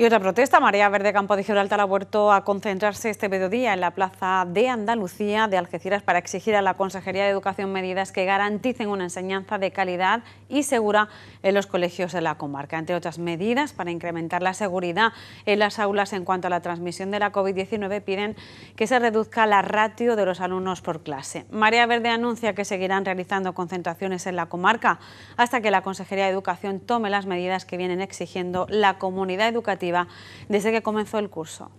Y otra protesta, María Verde Campo de Gibraltar ha vuelto a concentrarse este mediodía en la plaza de Andalucía de Algeciras para exigir a la Consejería de Educación medidas que garanticen una enseñanza de calidad y segura en los colegios de la comarca, entre otras medidas para incrementar la seguridad en las aulas en cuanto a la transmisión de la COVID-19 piden que se reduzca la ratio de los alumnos por clase. María Verde anuncia que seguirán realizando concentraciones en la comarca hasta que la Consejería de Educación tome las medidas que vienen exigiendo la comunidad educativa desde que comenzó el curso.